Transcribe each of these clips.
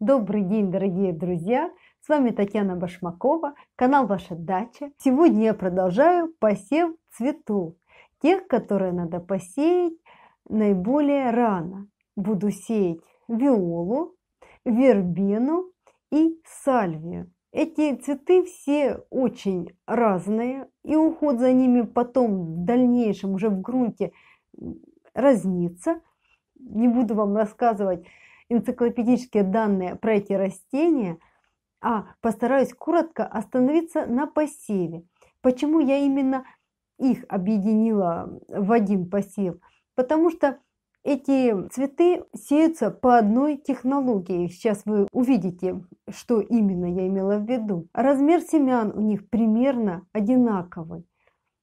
Добрый день, дорогие друзья! С вами Татьяна Башмакова, канал «Ваша дача». Сегодня я продолжаю посев цветов, тех, которые надо посеять наиболее рано. Буду сеять виолу, вербину и сальвию. Эти цветы все очень разные, и уход за ними потом в дальнейшем уже в грунте разнится. Не буду вам рассказывать энциклопедические данные про эти растения, а постараюсь коротко остановиться на посеве. Почему я именно их объединила в один посев? Потому что эти цветы сеются по одной технологии. Сейчас вы увидите, что именно я имела в виду. Размер семян у них примерно одинаковый.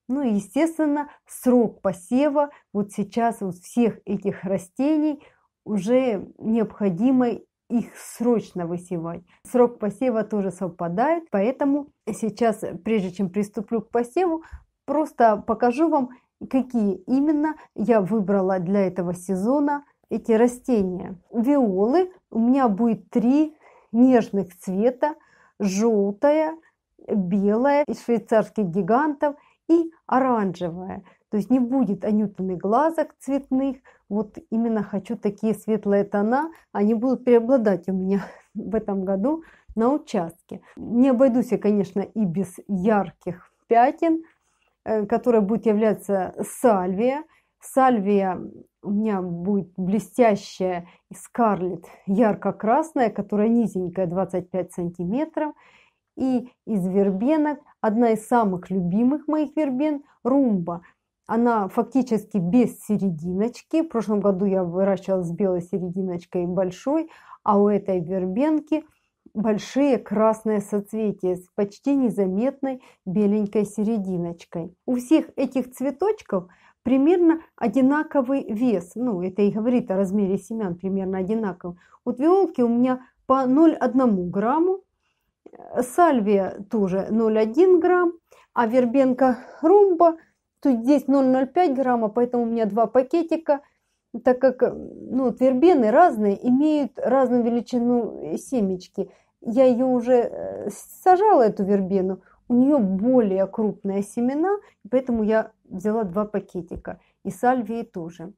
Ну и, естественно, срок посева вот сейчас у всех этих растений уже необходимо их срочно высевать. Срок посева тоже совпадает, поэтому сейчас, прежде чем приступлю к посеву, просто покажу вам, какие именно я выбрала для этого сезона эти растения. Виолы у меня будет три нежных цвета, желтая, белая, швейцарских гигантов и оранжевая. То есть не будет анютиных глазок цветных. Вот именно хочу такие светлые тона. Они будут преобладать у меня в этом году на участке. Не обойдусь я, конечно, и без ярких пятен, э, которые будет являться сальвия. Сальвия у меня будет блестящая скарлет ярко-красная, которая низенькая 25 сантиметров. И из вербенок одна из самых любимых моих вербен – румба. Она фактически без серединочки. В прошлом году я выращивала с белой серединочкой большой, а у этой вербенки большие красные соцветия с почти незаметной беленькой серединочкой. У всех этих цветочков примерно одинаковый вес. Ну, это и говорит о размере семян примерно одинаков. У виолки у меня по 0,1 грамму, э, сальвия тоже 0,1 грамм, а вербенка румба то здесь 0,05 грамма, поэтому у меня два пакетика, так как э, ну, вербены разные, имеют разную величину э, семечки. Я ее уже э, сажала, эту вербену, у нее более крупные семена, поэтому я взяла два пакетика. И сальвии тоже.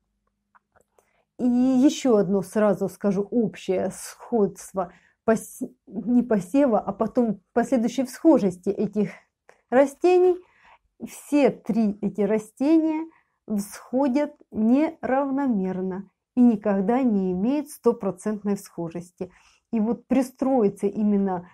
И еще одно сразу скажу общее сходство пос... не посева, а потом последующей всхожести этих растений – все три эти растения всходят неравномерно и никогда не имеют стопроцентной схожести. И вот пристроиться именно,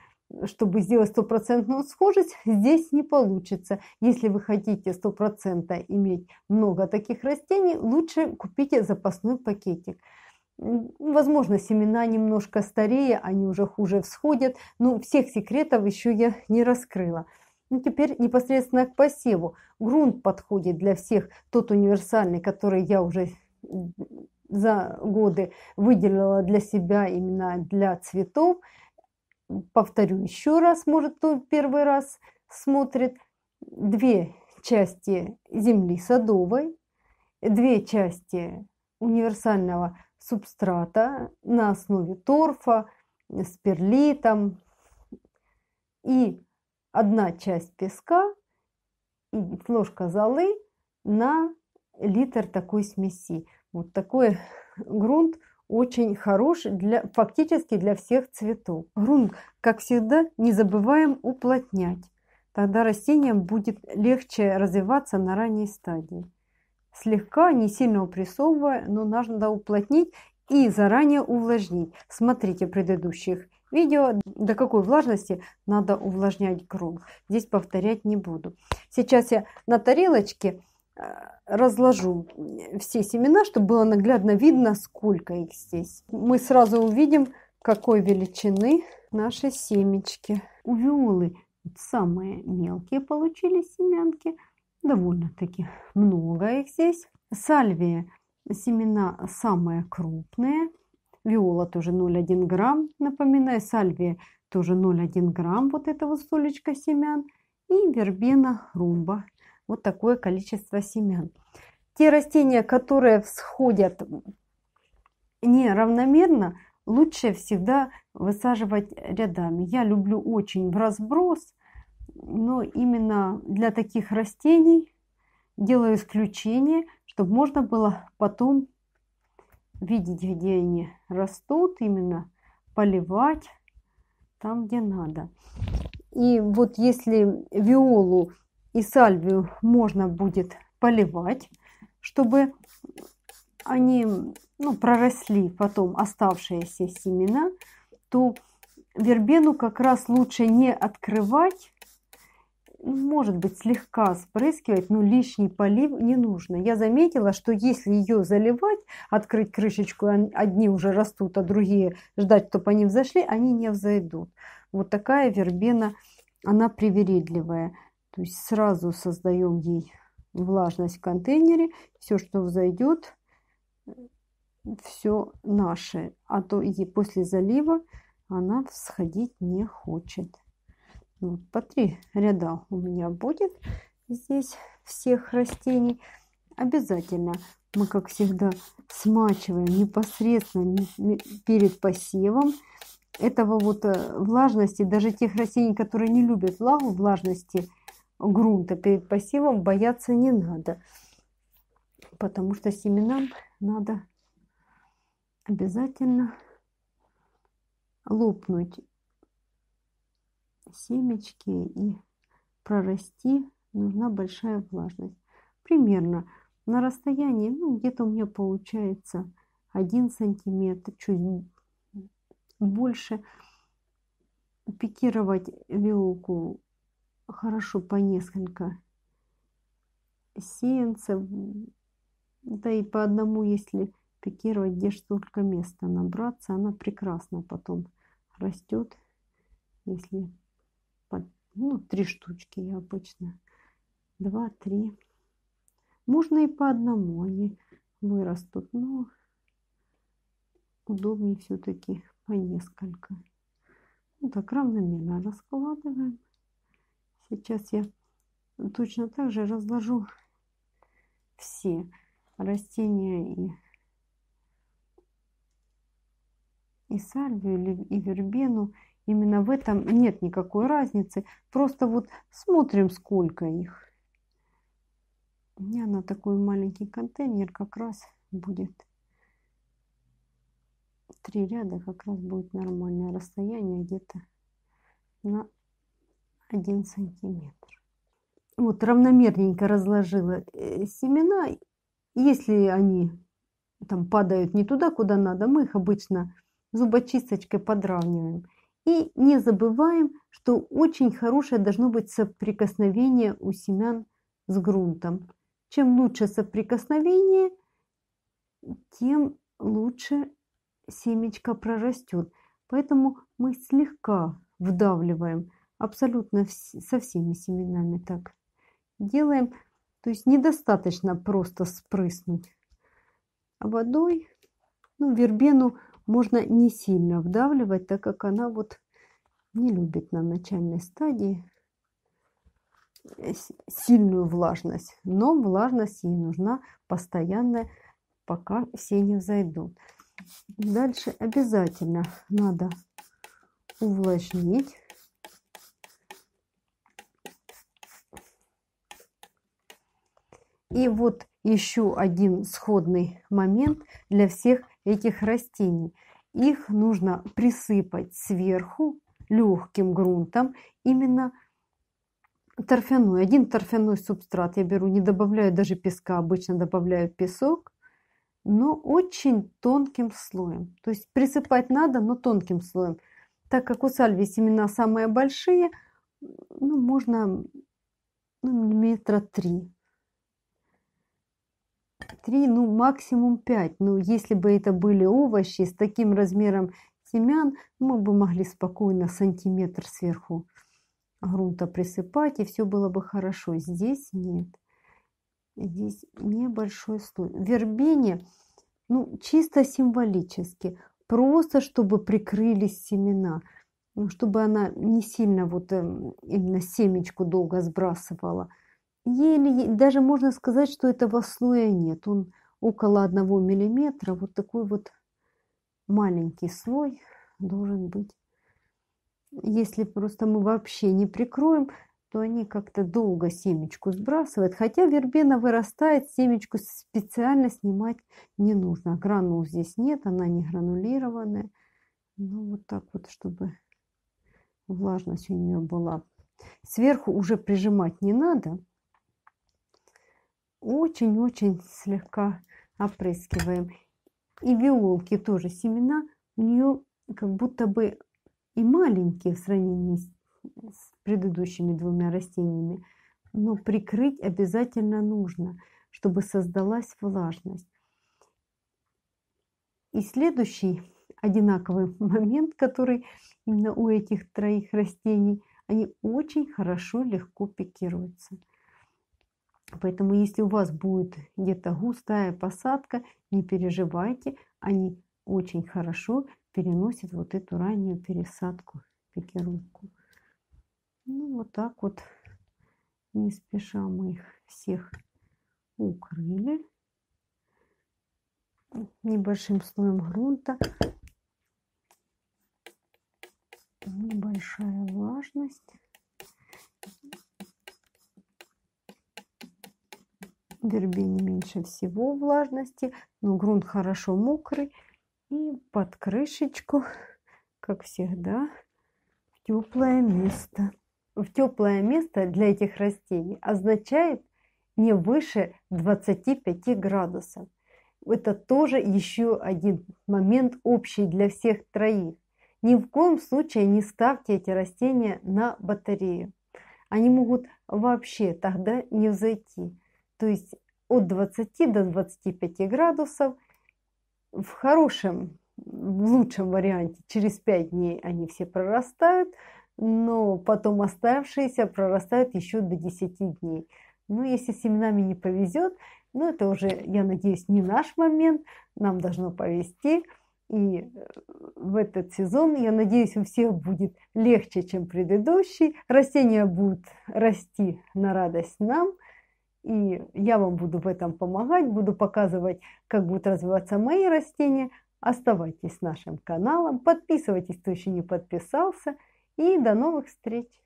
чтобы сделать стопроцентную схожесть, здесь не получится. Если вы хотите стопроцента иметь много таких растений, лучше купите запасной пакетик. Возможно, семена немножко старее, они уже хуже всходят, но всех секретов еще я не раскрыла. Ну, теперь непосредственно к посеву Грунт подходит для всех, тот универсальный, который я уже за годы выделила для себя именно для цветов. Повторю еще раз, может, кто первый раз смотрит. Две части земли садовой, две части универсального субстрата на основе торфа с и одна часть песка и ложка золы на литр такой смеси. Вот такой грунт очень хороший для, фактически для всех цветов. Грунт, как всегда, не забываем уплотнять. Тогда растениям будет легче развиваться на ранней стадии. Слегка, не сильно упрессовывая, но надо уплотнить и заранее увлажнить. Смотрите предыдущих видео, до какой влажности надо увлажнять круг. Здесь повторять не буду. Сейчас я на тарелочке э, разложу э, все семена, чтобы было наглядно видно, сколько их здесь. Мы сразу увидим, какой величины наши семечки. У виолы самые мелкие получились семянки. Довольно-таки много их здесь. Сальвия семена самые крупные. Виола тоже 0,1 грамм, напоминаю, сальвия тоже 0,1 грамм вот этого столечка семян. И вербена румба. Вот такое количество семян. Те растения, которые всходят неравномерно, лучше всегда высаживать рядами. Я люблю очень в разброс, но именно для таких растений делаю исключение, чтобы можно было потом видеть, где они растут, именно поливать там, где надо. И вот если виолу и сальвию можно будет поливать, чтобы они ну, проросли потом оставшиеся семена, то вербену как раз лучше не открывать, может быть, слегка спрыскивать, но лишний полив не нужно. Я заметила, что если ее заливать, открыть крышечку, а одни уже растут, а другие ждать, чтобы они взошли, они не взойдут. Вот такая вербена, она привередливая. То есть сразу создаем ей влажность в контейнере. Все, что взойдет, все наше. А то и после залива она всходить не хочет. Вот, по три ряда у меня будет здесь всех растений. Обязательно мы, как всегда, смачиваем непосредственно перед посевом. Этого вот э, влажности, даже тех растений, которые не любят влагу, влажности грунта перед посевом бояться не надо. Потому что семенам надо обязательно лопнуть семечки и прорасти, нужна большая влажность. Примерно на расстоянии, ну, где-то у меня получается 1 сантиметр, чуть больше. Пикировать вилку хорошо по несколько сеянцев, да и по одному, если пикировать, где же только места набраться, она прекрасно потом растет, если ну, три штучки я обычно. Два, три. Можно и по одному они вырастут, но удобнее все-таки по несколько. Ну, так равномерно раскладываем. Сейчас я точно так же разложу все растения и, и сальвию, и вербену, Именно в этом нет никакой разницы. Просто вот смотрим, сколько их. У меня на такой маленький контейнер как раз будет три ряда, как раз будет нормальное расстояние где-то на один сантиметр. Вот равномерненько разложила э, семена. Если они там падают не туда, куда надо, мы их обычно зубочисточкой подравниваем. И не забываем, что очень хорошее должно быть соприкосновение у семян с грунтом. Чем лучше соприкосновение, тем лучше семечко прорастет. Поэтому мы слегка вдавливаем абсолютно со всеми семенами так делаем. То есть недостаточно просто спрыснуть водой. Ну, вербену можно не сильно вдавливать, так как она вот не любит на начальной стадии э, сильную влажность. Но влажность ей нужна постоянная, пока все не взойдут. Дальше обязательно надо увлажнить. И вот еще один сходный момент для всех этих растений. Их нужно присыпать сверху легким грунтом, именно торфяной. Один торфяной субстрат я беру, не добавляю даже песка, обычно добавляю песок, но очень тонким слоем. То есть присыпать надо, но тонким слоем. Так как у сальви семена самые большие, ну, можно ну, миллиметра три три, ну максимум пять. Ну если бы это были овощи с таким размером семян, мы бы могли спокойно сантиметр сверху грунта присыпать, и все было бы хорошо. Здесь нет. Здесь небольшой слой. Вербене, ну, чисто символически, просто чтобы прикрылись семена, ну, чтобы она не сильно вот эм, именно семечку долго сбрасывала – еле, даже можно сказать, что этого слоя нет. Он около одного миллиметра, вот такой вот маленький слой должен быть. Если просто мы вообще не прикроем, то они как-то долго семечку сбрасывают. Хотя вербена вырастает, семечку специально снимать не нужно. Гранул здесь нет, она не гранулированная. Ну вот так вот, чтобы влажность у нее была. Сверху уже прижимать не надо очень-очень слегка опрыскиваем. И виолки тоже семена у нее как будто бы и маленькие в сравнении с, с предыдущими двумя растениями, но прикрыть обязательно нужно, чтобы создалась влажность. И следующий одинаковый момент, который именно у этих троих растений, они очень хорошо, легко пикируются. Поэтому если у вас будет где-то густая посадка, не переживайте, они очень хорошо переносят вот эту раннюю пересадку, пикировку. Ну вот так вот не спеша мы их всех укрыли небольшим слоем грунта. Небольшая влажность. вербене меньше всего влажности, но грунт хорошо мокрый. И под крышечку, как всегда, в теплое место. В теплое место для этих растений означает не выше 25 градусов. Это тоже еще один момент общий для всех троих. Ни в коем случае не ставьте эти растения на батарею. Они могут вообще тогда не взойти. То есть от 20 до 25 градусов в хорошем, в лучшем варианте через 5 дней они все прорастают, но потом оставшиеся прорастают еще до 10 дней. Ну, если с семенами не повезет, ну, это уже, я надеюсь, не наш момент, нам должно повезти. И э, в этот сезон, я надеюсь, у всех будет легче, чем предыдущий. Растения будут расти на радость нам – и я вам буду в этом помогать, буду показывать, как будут развиваться мои растения. Оставайтесь с нашим каналом, подписывайтесь, кто еще не подписался, и до новых встреч!